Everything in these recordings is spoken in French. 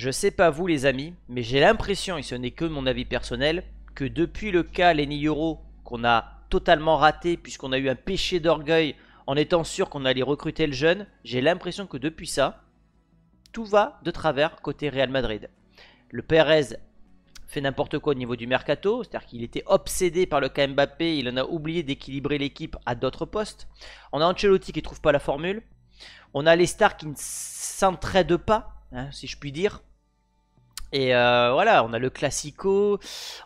Je sais pas vous les amis, mais j'ai l'impression, et ce n'est que mon avis personnel, que depuis le cas Lenny Euro qu'on a totalement raté puisqu'on a eu un péché d'orgueil en étant sûr qu'on allait recruter le jeune, j'ai l'impression que depuis ça, tout va de travers côté Real Madrid. Le Perez fait n'importe quoi au niveau du mercato, c'est-à-dire qu'il était obsédé par le cas Mbappé, il en a oublié d'équilibrer l'équipe à d'autres postes. On a Ancelotti qui trouve pas la formule. On a les stars qui ne s'entraident pas, hein, si je puis dire. Et euh, voilà, on a le classico,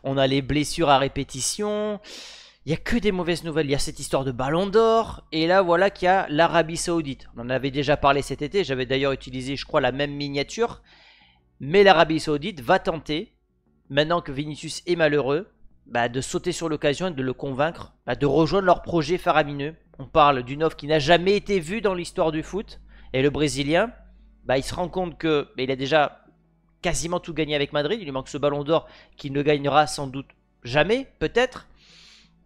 on a les blessures à répétition. Il n'y a que des mauvaises nouvelles. Il y a cette histoire de ballon d'or. Et là, voilà qu'il y a l'Arabie Saoudite. On en avait déjà parlé cet été. J'avais d'ailleurs utilisé, je crois, la même miniature. Mais l'Arabie Saoudite va tenter, maintenant que Vinicius est malheureux, bah, de sauter sur l'occasion et de le convaincre, bah, de rejoindre leur projet faramineux. On parle d'une offre qui n'a jamais été vue dans l'histoire du foot. Et le Brésilien, bah, il se rend compte que bah, il a déjà quasiment tout gagné avec Madrid. Il lui manque ce ballon d'or qu'il ne gagnera sans doute jamais, peut-être.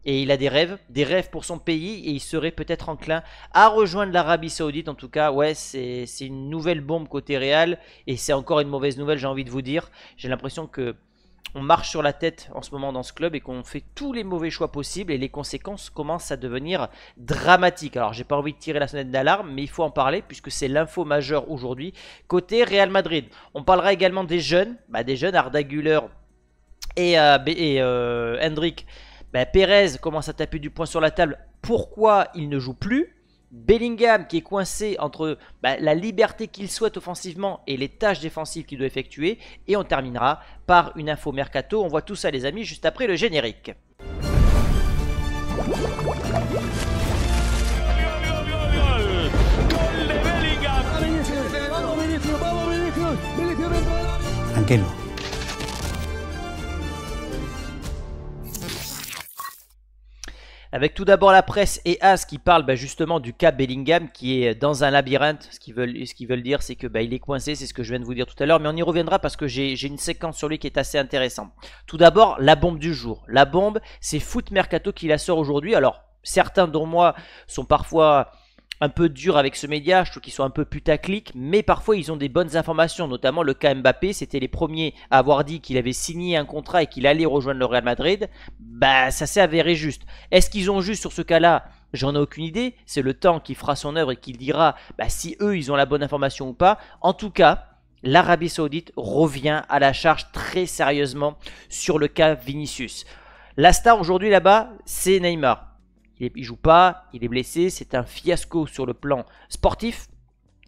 Et il a des rêves, des rêves pour son pays et il serait peut-être enclin à rejoindre l'Arabie Saoudite. En tout cas, ouais, c'est une nouvelle bombe côté Real et c'est encore une mauvaise nouvelle, j'ai envie de vous dire. J'ai l'impression que on marche sur la tête en ce moment dans ce club et qu'on fait tous les mauvais choix possibles et les conséquences commencent à devenir dramatiques. Alors j'ai pas envie de tirer la sonnette d'alarme mais il faut en parler puisque c'est l'info majeure aujourd'hui côté Real Madrid. On parlera également des jeunes, bah, des jeunes Arda Güler et, euh, euh, Hendrik. Bah, Pérez commence à taper du poing sur la table. Pourquoi il ne joue plus Bellingham qui est coincé entre bah, la liberté qu'il souhaite offensivement et les tâches défensives qu'il doit effectuer. Et on terminera par une info mercato. On voit tout ça les amis juste après le générique. Avec tout d'abord la presse et As qui parle bah, justement du cas Bellingham qui est dans un labyrinthe. Ce qu'ils veulent, veulent dire, c'est que bah, il est coincé, c'est ce que je viens de vous dire tout à l'heure. Mais on y reviendra parce que j'ai une séquence sur lui qui est assez intéressante. Tout d'abord, la bombe du jour. La bombe, c'est Foot Mercato qui la sort aujourd'hui. Alors, certains dont moi sont parfois un peu dur avec ce média, je trouve qu'ils sont un peu putaclic, mais parfois ils ont des bonnes informations, notamment le cas Mbappé, c'était les premiers à avoir dit qu'il avait signé un contrat et qu'il allait rejoindre le Real Madrid, bah ça s'est avéré juste. Est-ce qu'ils ont juste sur ce cas-là J'en ai aucune idée, c'est le temps qui fera son œuvre et qui dira bah, si eux ils ont la bonne information ou pas. En tout cas, l'Arabie Saoudite revient à la charge très sérieusement sur le cas Vinicius. La star aujourd'hui là-bas, c'est Neymar il joue pas, il est blessé, c'est un fiasco sur le plan sportif.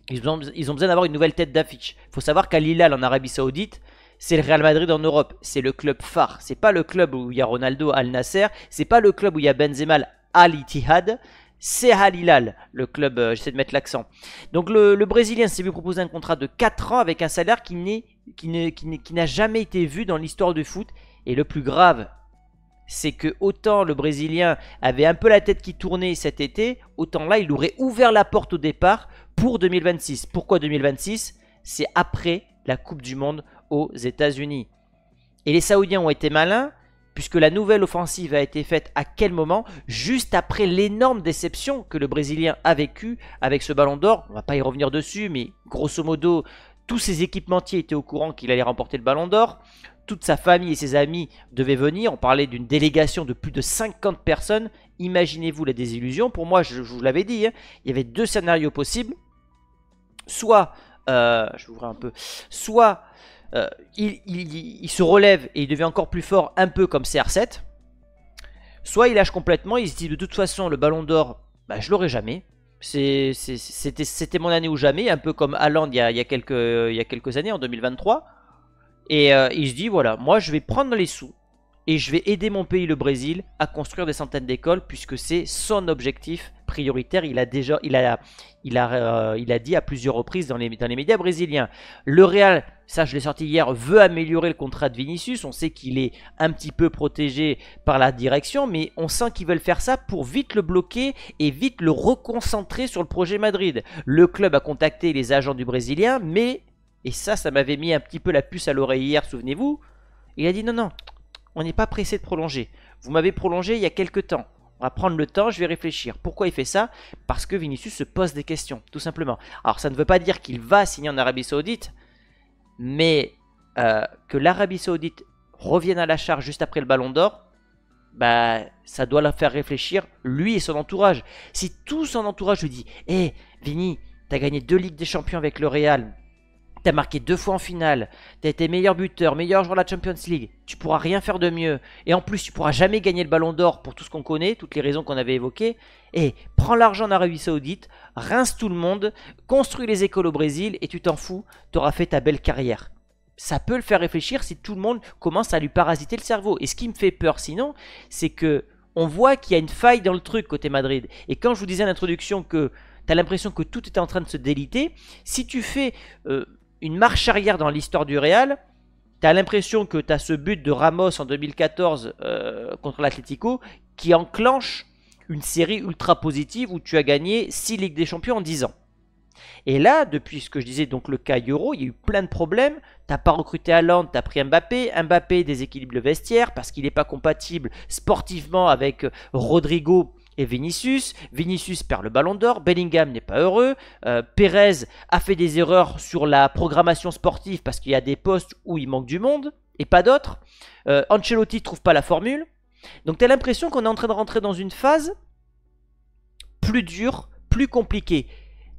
Ils ont, besoin d'avoir une nouvelle tête d'affiche. Il faut savoir qu'Al-Hilal en Arabie Saoudite, c'est le Real Madrid en Europe, c'est le club phare, c'est pas le club où il y a Ronaldo Al Nasser, c'est pas le club où il y a Benzema Al Ittihad, c'est Al Hilal, le club, euh, j'essaie de mettre l'accent. Donc le, Brésilien s'est vu proposer un contrat de 4 ans avec un salaire qui n'a qui qui jamais été vu dans l'histoire du foot. Et le plus grave, c'est que autant le Brésilien avait un peu la tête qui tournait cet été, autant là, il aurait ouvert la porte au départ pour 2026. Pourquoi 2026 C'est après la Coupe du Monde aux États-Unis. Et les Saoudiens ont été malins, puisque la nouvelle offensive a été faite à quel moment Juste après l'énorme déception que le Brésilien a vécue avec ce ballon d'or. On va pas y revenir dessus, mais grosso modo, tous ses équipementiers étaient au courant qu'il allait remporter le ballon d'or toute sa famille et ses amis devaient venir. On parlait d'une délégation de plus de 50 personnes. Imaginez-vous la désillusion. Pour moi, je, vous l'avais dit, hein, il y avait deux scénarios possibles. Soit, euh, un peu, soit euh, il, se relève et il devient encore plus fort, un peu comme CR7. Soit il lâche complètement, il se dit de toute façon le ballon d'or, bah, je l'aurai jamais. C'était mon année ou jamais, un peu comme Haaland quelques, il y a quelques années, en 2023. Et euh, il se dit, voilà, moi je vais prendre les sous et je vais aider mon pays, le Brésil, à construire des centaines d'écoles puisque c'est son objectif prioritaire. Il a déjà, il a, il a, euh, il a dit à plusieurs reprises dans les, dans les médias brésiliens. Le Real, ça je l'ai sorti hier, veut améliorer le contrat de Vinicius. On sait qu'il est un petit peu protégé par la direction, mais on sent qu'ils veulent faire ça pour vite le bloquer et vite le reconcentrer sur le projet Madrid. Le club a contacté les agents du Brésilien, mais et ça, ça m'avait mis un petit peu la puce à l'oreille hier, souvenez-vous. Il a dit non, non, on n'est pas pressé de prolonger. Vous m'avez prolongé il y a quelques temps. On va prendre le temps, je vais réfléchir. Pourquoi il fait ça Parce que Vinicius se pose des questions, tout simplement. Alors ça ne veut pas dire qu'il va signer en Arabie Saoudite, mais euh, que l'Arabie Saoudite revienne à la charge juste après le Ballon d'Or, bah, ça doit la faire réfléchir, lui et son entourage. Si tout son entourage lui dit Hé, eh, Vinicius, t'as gagné deux Ligues des Champions avec le Real, T'as marqué deux fois en finale. T'as été meilleur buteur, meilleur joueur de la Champions League. Tu pourras rien faire de mieux. Et en plus, tu pourras jamais gagner le ballon d'or pour tout ce qu'on connaît, toutes les raisons qu'on avait évoquées. Et prends l'argent en Arabie Saoudite, rince tout le monde, construis les écoles au Brésil et tu t'en fous, t'auras fait ta belle carrière. Ça peut le faire réfléchir si tout le monde commence à lui parasiter le cerveau. Et ce qui me fait peur sinon, c'est que on voit qu'il y a une faille dans le truc côté Madrid. Et quand je vous disais en introduction que t'as l'impression que tout était en train de se déliter, si tu fais. Euh, une marche arrière dans l'histoire du Real. Tu as l'impression que tu as ce but de Ramos en 2014 euh, contre l'Atlético qui enclenche une série ultra positive où tu as gagné 6 Ligues des Champions en 10 ans. Et là, depuis ce que je disais, donc le cas Euro, il y a eu plein de problèmes. T'as pas recruté tu as pris Mbappé. Mbappé déséquilibre le vestiaire parce qu'il n'est pas compatible sportivement avec Rodrigo et Vinicius. Vinicius perd le ballon d'or, Bellingham n'est pas heureux, euh, Perez Pérez a fait des erreurs sur la programmation sportive parce qu'il y a des postes où il manque du monde et pas d'autres. Euh, Ancelotti ne trouve pas la formule. Donc tu as l'impression qu'on est en train de rentrer dans une phase plus dure, plus compliquée.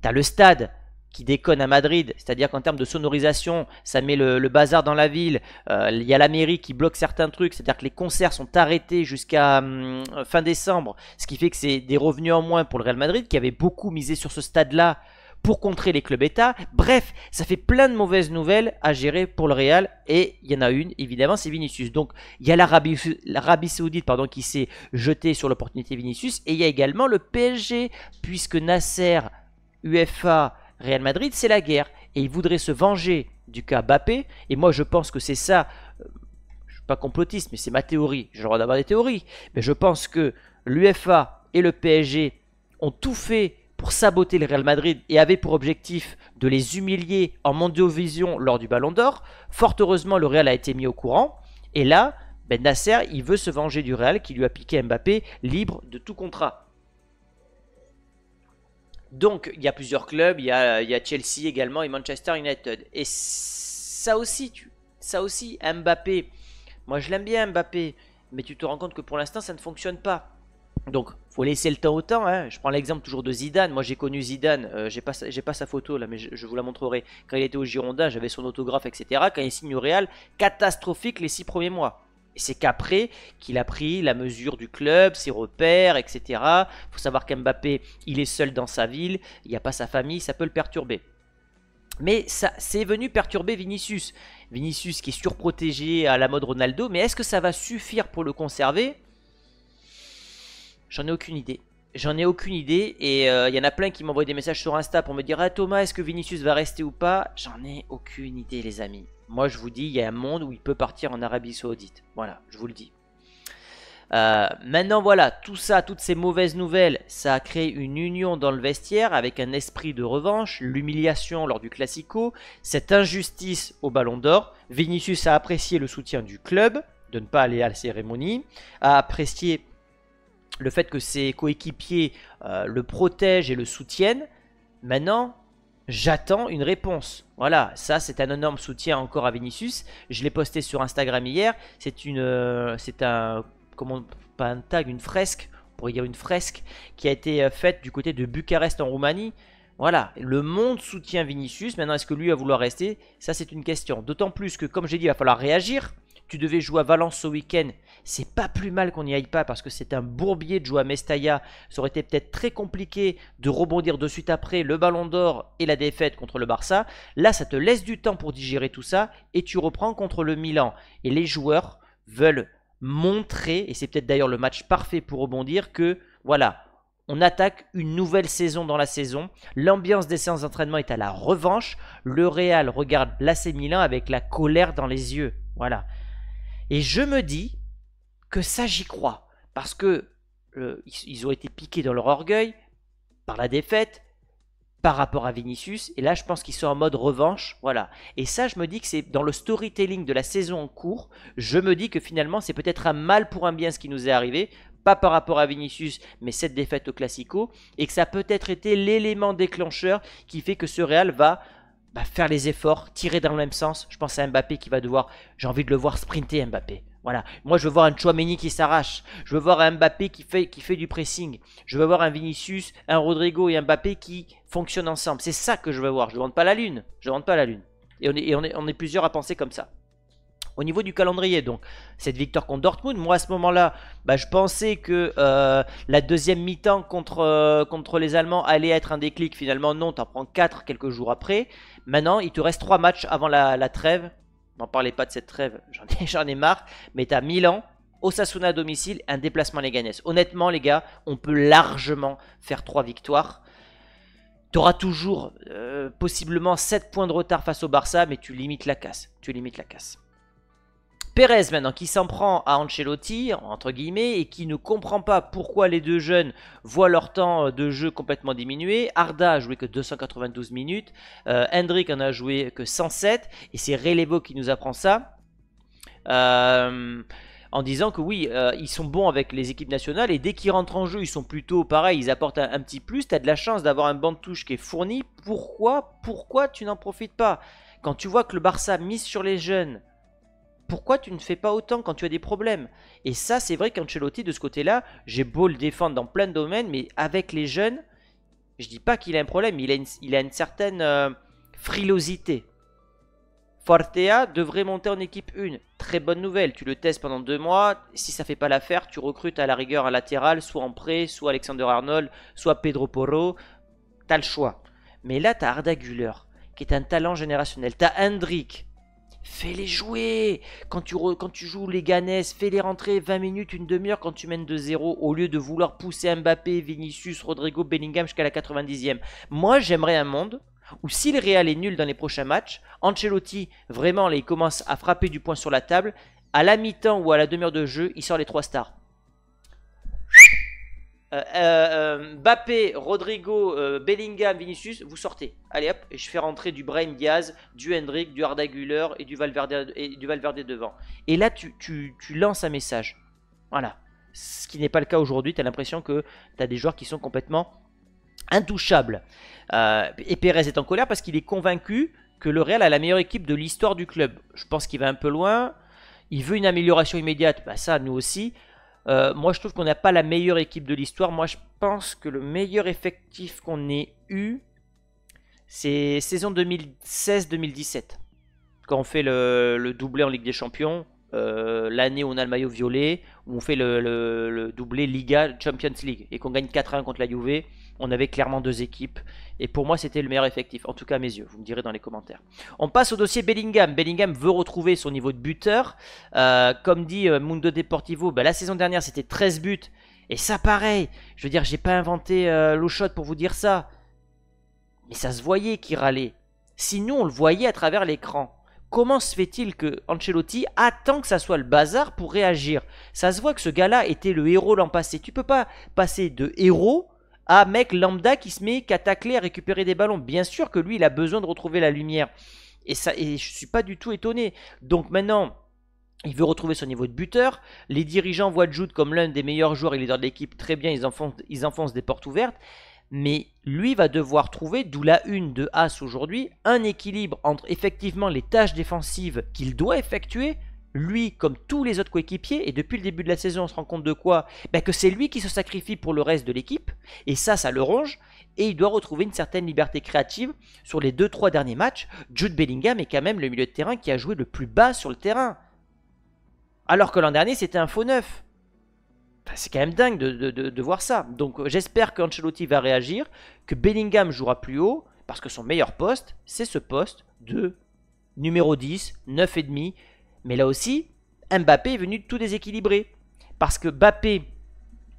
Tu as le stade qui déconne à Madrid, c'est-à-dire qu'en termes de sonorisation, ça met le, bazar dans la ville, euh, il y a la mairie qui bloque certains trucs, c'est-à-dire que les concerts sont arrêtés jusqu'à hum, fin décembre, ce qui fait que c'est des revenus en moins pour le Real Madrid, qui avait beaucoup misé sur ce stade-là pour contrer les clubs États. Bref, ça fait plein de mauvaises nouvelles à gérer pour le Real, et il y en a une, évidemment, c'est Vinicius. Donc, il y a l'Arabie Saoudite pardon, qui s'est jetée sur l'opportunité Vinicius, et il y a également le PSG, puisque Nasser... UEFA Real Madrid, c'est la guerre. Et il voudrait se venger du cas Bappé. Et moi, je pense que c'est ça. Euh, je ne suis pas complotiste, mais c'est ma théorie. J'ai le droit d'avoir des théories. Mais je pense que l'UFA et le PSG ont tout fait pour saboter le Real Madrid et avaient pour objectif de les humilier en mondiovision lors du Ballon d'Or. Fort heureusement, le Real a été mis au courant. Et là, ben Nasser, il veut se venger du Real qui lui a piqué Mbappé libre de tout contrat. Donc, il y a plusieurs clubs, il y a, Chelsea également et Manchester United. Et ça aussi, tu, ça aussi, Mbappé. Moi, je l'aime bien, Mbappé. Mais tu te rends compte que pour l'instant, ça ne fonctionne pas. Donc, faut laisser le temps au temps. Hein. Je prends l'exemple toujours de Zidane. Moi, j'ai connu Zidane. Euh, j'ai pas, j'ai pas sa photo là, mais je, vous la montrerai. Quand il était au Girondin, j'avais son autographe, etc. Quand il signe au Real, catastrophique les six premiers mois. Et c'est qu'après qu'il a pris la mesure du club, ses repères, etc. Il faut savoir qu'Mbappé, il est seul dans sa ville, il n'y a pas sa famille, ça peut le perturber. Mais ça, c'est venu perturber Vinicius. Vinicius qui est surprotégé à la mode Ronaldo, mais est-ce que ça va suffire pour le conserver J'en ai aucune idée. J'en ai aucune idée et il euh, y en a plein qui m'envoient des messages sur Insta pour me dire Ah Thomas, est-ce que Vinicius va rester ou pas J'en ai aucune idée, les amis. Moi, je vous dis, il y a un monde où il peut partir en Arabie Saoudite. Voilà, je vous le dis. Euh, maintenant, voilà, tout ça, toutes ces mauvaises nouvelles, ça a créé une union dans le vestiaire avec un esprit de revanche, l'humiliation lors du Classico, cette injustice au Ballon d'Or. Vinicius a apprécié le soutien du club de ne pas aller à la cérémonie, a apprécié le fait que ses coéquipiers euh, le protègent et le soutiennent. Maintenant, j'attends une réponse. Voilà, ça c'est un énorme soutien encore à Vinicius. Je l'ai posté sur Instagram hier. C'est une, euh, c'est un, comment, pas un tag, une fresque, on pourrait dire une fresque, qui a été euh, faite du côté de Bucarest en Roumanie. Voilà, le monde soutient Vinicius. Maintenant, est-ce que lui va vouloir rester Ça, c'est une question. D'autant plus que, comme j'ai dit, il va falloir réagir tu devais jouer à Valence ce week-end. C'est pas plus mal qu'on n'y aille pas parce que c'est un bourbier de jouer à Mestalla. Ça aurait été peut-être très compliqué de rebondir de suite après le ballon d'or et la défaite contre le Barça. Là, ça te laisse du temps pour digérer tout ça et tu reprends contre le Milan. Et les joueurs veulent montrer, et c'est peut-être d'ailleurs le match parfait pour rebondir, que voilà, on attaque une nouvelle saison dans la saison. L'ambiance des séances d'entraînement est à la revanche. Le Real regarde l'AC Milan avec la colère dans les yeux. Voilà. Et je me dis que ça, j'y crois. Parce que euh, ils ont été piqués dans leur orgueil par la défaite, par rapport à Vinicius. Et là, je pense qu'ils sont en mode revanche. Voilà. Et ça, je me dis que c'est dans le storytelling de la saison en cours. Je me dis que finalement, c'est peut-être un mal pour un bien ce qui nous est arrivé. Pas par rapport à Vinicius, mais cette défaite au Classico. Et que ça a peut-être été l'élément déclencheur qui fait que ce Real va bah, faire les efforts, tirer dans le même sens. Je pense à Mbappé qui va devoir, j'ai envie de le voir sprinter Mbappé. Voilà. Moi, je veux voir un Chouameni qui s'arrache. Je veux voir un Mbappé qui fait, qui fait du pressing. Je veux voir un Vinicius, un Rodrigo et un Mbappé qui fonctionnent ensemble. C'est ça que je veux voir. Je ne pas la lune. Je ne pas la lune. Et on est, et on on est plusieurs à penser comme ça au niveau du calendrier. Donc cette victoire contre Dortmund, moi à ce moment-là, bah, je pensais que euh, la deuxième mi-temps contre, euh, contre les Allemands allait être un déclic. Finalement, non, t'en prends 4 quelques jours après. Maintenant, il te reste 3 matchs avant la, trêve. N'en parlez pas de cette trêve, j'en ai, ai, marre. Mais t'as Milan, Osasuna à domicile, un déplacement à Leganes. Honnêtement, les gars, on peut largement faire 3 victoires. T'auras toujours euh, possiblement 7 points de retard face au Barça, mais tu limites la casse. Tu limites la casse. Pérez maintenant qui s'en prend à Ancelotti, entre guillemets, et qui ne comprend pas pourquoi les deux jeunes voient leur temps euh, de jeu complètement diminué. Arda a joué que 292 minutes, euh, Hendrik en a joué que 107, et c'est Relevo qui nous apprend ça. Euh, en disant que oui, ils sont bons avec les équipes nationales et dès qu'ils rentrent en jeu, ils sont plutôt pareils. ils apportent un, petit plus. Tu as de la chance d'avoir un banc de touche qui est fourni. Pourquoi, pourquoi tu n'en profites pas Quand tu vois que le Barça mise sur les jeunes, pourquoi tu ne fais pas autant quand tu as des problèmes Et ça, c'est vrai qu'Ancelotti, de ce côté-là, j'ai beau le défendre dans plein de domaines, mais avec les jeunes, je dis pas qu'il a un problème, il a une, il a une certaine euh, frilosité. Fortea devrait monter en équipe 1. Très bonne nouvelle, tu le testes pendant deux mois. Si ça fait pas l'affaire, tu recrutes à la rigueur à latéral, soit en prêt, soit Alexander Arnold, soit Pedro Porro. as le choix. Mais là, t'as Arda Güler, qui est un talent générationnel. Tu as Hendrik, fais-les jouer. Quand tu, quand tu joues les Ganes, fais-les rentrer 20 minutes, une demi-heure quand tu mènes 2-0, au lieu de vouloir pousser Mbappé, Vinicius, Rodrigo, Bellingham jusqu'à la 90e. Moi, j'aimerais un monde où si le Real est nul dans les prochains matchs, Ancelotti, vraiment, il commence à frapper du poing sur la table. À la mi-temps ou à la demi-heure de jeu, il sort les trois stars euh, euh, euh Bappé, Rodrigo, euh, Bellingham, Vinicius, vous sortez. Allez hop, et je fais rentrer du Brahim Diaz, du Hendrick, du Arda et du Valverde, et du Valverde devant. Et là, tu, tu, lances un message. Voilà. Ce qui n'est pas le cas aujourd'hui, tu as l'impression que tu as des joueurs qui sont complètement intouchables. et Pérez est en colère parce qu'il est convaincu que le Real a la meilleure équipe de l'histoire du club. Je pense qu'il va un peu loin. Il veut une amélioration immédiate, bah ça nous aussi. Euh, moi, je trouve qu'on n'a pas la meilleure équipe de l'histoire. Moi, je pense que le meilleur effectif qu'on ait eu, c'est saison 2016-2017. Quand on fait le, doublé en Ligue des Champions, euh, l'année où on a le maillot violet, où on fait le, doublé Liga Champions League et qu'on gagne 4-1 contre la Juve on avait clairement deux équipes. Et pour moi, c'était le meilleur effectif, en tout cas à mes yeux. Vous me direz dans les commentaires. On passe au dossier Bellingham. Bellingham veut retrouver son niveau de buteur. Euh, comme dit euh, Mundo Deportivo, bah, la saison dernière, c'était 13 buts. Et ça, pareil. Je veux dire, j'ai pas inventé euh, l'eau shot pour vous dire ça. Mais ça se voyait qu'il râlait. Sinon, on le voyait à travers l'écran. Comment se fait-il que Ancelotti attend que ça soit le bazar pour réagir Ça se voit que ce gars-là était le héros l'an passé. Tu peux pas passer de héros ah mec lambda qui se met cataclé à récupérer des ballons. Bien sûr que lui, il a besoin de retrouver la lumière. Et, ça, et je suis pas du tout étonné. Donc maintenant... Il veut retrouver son niveau de buteur. Les dirigeants voient Jude comme l'un des meilleurs joueurs et leader de l'équipe. Très bien, ils enfoncent, ils enfoncent des portes ouvertes mais lui va devoir trouver, d'où la une de As aujourd'hui, un équilibre entre effectivement les tâches défensives qu'il doit effectuer lui comme tous les autres coéquipiers, et depuis le début de la saison on se rend compte de quoi ben, Que c'est lui qui se sacrifie pour le reste de l'équipe, et ça ça le ronge, et il doit retrouver une certaine liberté créative sur les 2-3 derniers matchs. Jude Bellingham est quand même le milieu de terrain qui a joué le plus bas sur le terrain. Alors que l'an dernier c'était un faux 9. Ben, c'est quand même dingue de, de voir ça. Donc euh, j'espère qu'Ancelotti va réagir, que Bellingham jouera plus haut, parce que son meilleur poste, c'est ce poste de numéro 10, 9,5, mais là aussi, Mbappé est venu tout déséquilibrer. Parce que Bappé,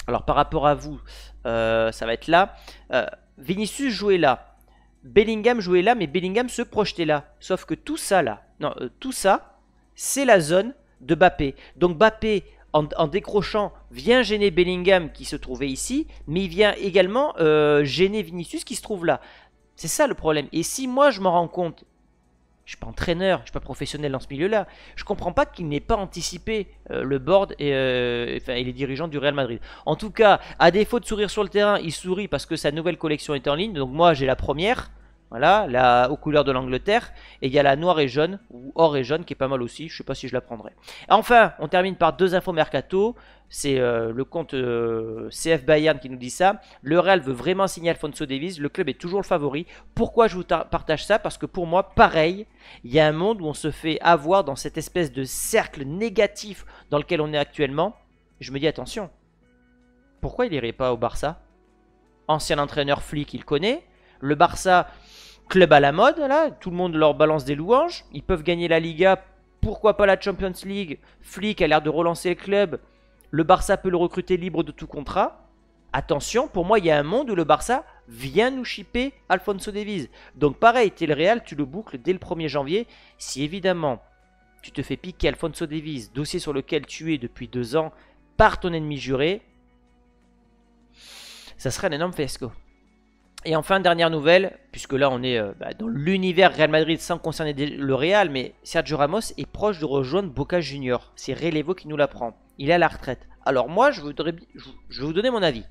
alors par rapport à vous, euh, ça va être là. Euh, Vinicius jouait là. Bellingham jouait là, mais Bellingham se projetait là. Sauf que tout ça là, non, euh, tout ça, c'est la zone de Mbappé. Donc Mbappé, en, en, décrochant, vient gêner Bellingham qui se trouvait ici, mais il vient également gêner Vinicius qui se trouve là. C'est ça le problème. Et si moi je m'en rends compte je suis pas entraîneur, je suis pas professionnel dans ce milieu-là. Je comprends pas qu'il n'ait pas anticipé euh, le board et, euh, et, les dirigeants du Real Madrid. En tout cas, à défaut de sourire sur le terrain, il sourit parce que sa nouvelle collection est en ligne. Donc moi, j'ai la première. Voilà, la, aux couleurs de l'Angleterre. Et il y a la noire et jaune, ou or et jaune, qui est pas mal aussi. Je ne sais pas si je la prendrai. Enfin, on termine par deux infos mercato. C'est euh, le compte euh, CF Bayern qui nous dit ça. Le Real veut vraiment signer Alfonso Davis. Le club est toujours le favori. Pourquoi je vous partage ça Parce que pour moi, pareil, il y a un monde où on se fait avoir dans cette espèce de cercle négatif dans lequel on est actuellement. Je me dis attention, pourquoi il irait pas au Barça Ancien entraîneur flic, il connaît. Le Barça, club à la mode, là, tout le monde leur balance des louanges, ils peuvent gagner la Liga, pourquoi pas la Champions League, Flick a l'air de relancer le club, le Barça peut le recruter libre de tout contrat. Attention, pour moi, il y a un monde où le Barça vient nous chipper Alfonso Davies. Donc pareil, t'es le Real, tu le boucles dès le 1er janvier. Si évidemment, tu te fais piquer Alfonso Davies, dossier sur lequel tu es depuis deux ans, par ton ennemi juré, ça serait un énorme fiasco. Et enfin, dernière nouvelle, puisque là on est euh, bah, dans l'univers Real Madrid sans concerner le Real, mais Sergio Ramos est proche de rejoindre Boca Junior. C'est Relevo qui nous l'apprend. Il est à la retraite. Alors moi, je, vais vous donner mon avis.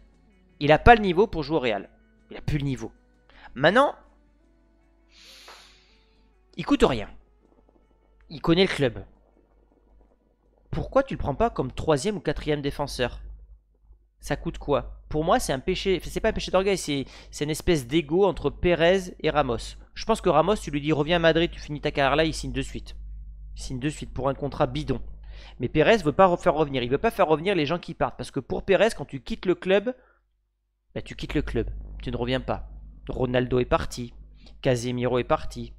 Il n'a pas le niveau pour jouer au Real. Il n'a plus le niveau. Maintenant, il coûte rien. Il connaît le club. Pourquoi tu le prends pas comme troisième ou quatrième défenseur ça coûte quoi Pour moi, c'est un péché, c'est pas un péché d'orgueil, c'est une espèce d'ego entre Pérez et Ramos. Je pense que Ramos, tu lui dis reviens à Madrid, tu finis ta carrière là, il signe de suite. Il signe de suite pour un contrat bidon. Mais Pérez veut pas faire revenir, il veut pas faire revenir les gens qui partent parce que pour Pérez, quand tu quittes le club, bah, tu quittes le club, tu ne reviens pas. Ronaldo est parti, Casemiro est parti,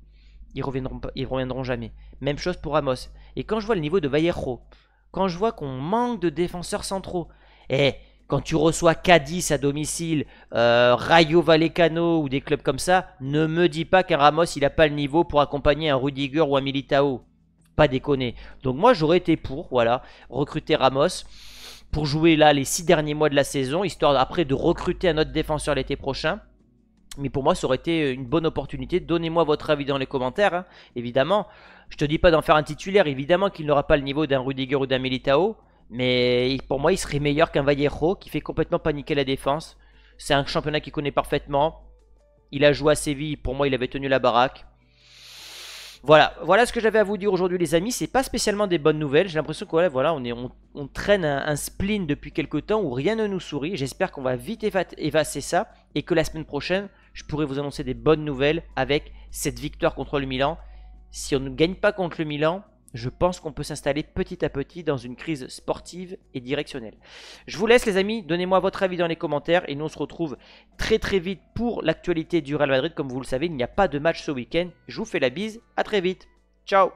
ils reviendront, ils reviendront jamais. Même chose pour Ramos. Et quand je vois le niveau de Vallejo, quand je vois qu'on manque de défenseurs centraux, eh, quand tu reçois Cadiz à domicile, euh, Rayo Vallecano ou des clubs comme ça, ne me dis pas qu'un Ramos, il n'a pas le niveau pour accompagner un Rudiger ou un Militao. Pas déconner. Donc moi, j'aurais été pour, voilà, recruter Ramos pour jouer là les six derniers mois de la saison, histoire après de recruter un autre défenseur l'été prochain. Mais pour moi, ça aurait été une bonne opportunité. Donnez-moi votre avis dans les commentaires, hein. évidemment. Je te dis pas d'en faire un titulaire, évidemment qu'il n'aura pas le niveau d'un Rudiger ou d'un Militao. Mais pour moi, il serait meilleur qu'un Vallejo qui fait complètement paniquer la défense. C'est un championnat qu'il connaît parfaitement. Il a joué à Séville, pour moi, il avait tenu la baraque. Voilà, voilà ce que j'avais à vous dire aujourd'hui les amis, c'est pas spécialement des bonnes nouvelles, j'ai l'impression que voilà, on, est, on, traîne un, spleen depuis quelques temps où rien ne nous sourit, j'espère qu'on va vite effacer ça et que la semaine prochaine je pourrai vous annoncer des bonnes nouvelles avec cette victoire contre le Milan. Si on ne gagne pas contre le Milan, je pense qu'on peut s'installer petit à petit dans une crise sportive et directionnelle. Je vous laisse les amis, donnez-moi votre avis dans les commentaires et nous on se retrouve très très vite pour l'actualité du Real Madrid. Comme vous le savez, il n'y a pas de match ce week-end. Je vous fais la bise, à très vite, ciao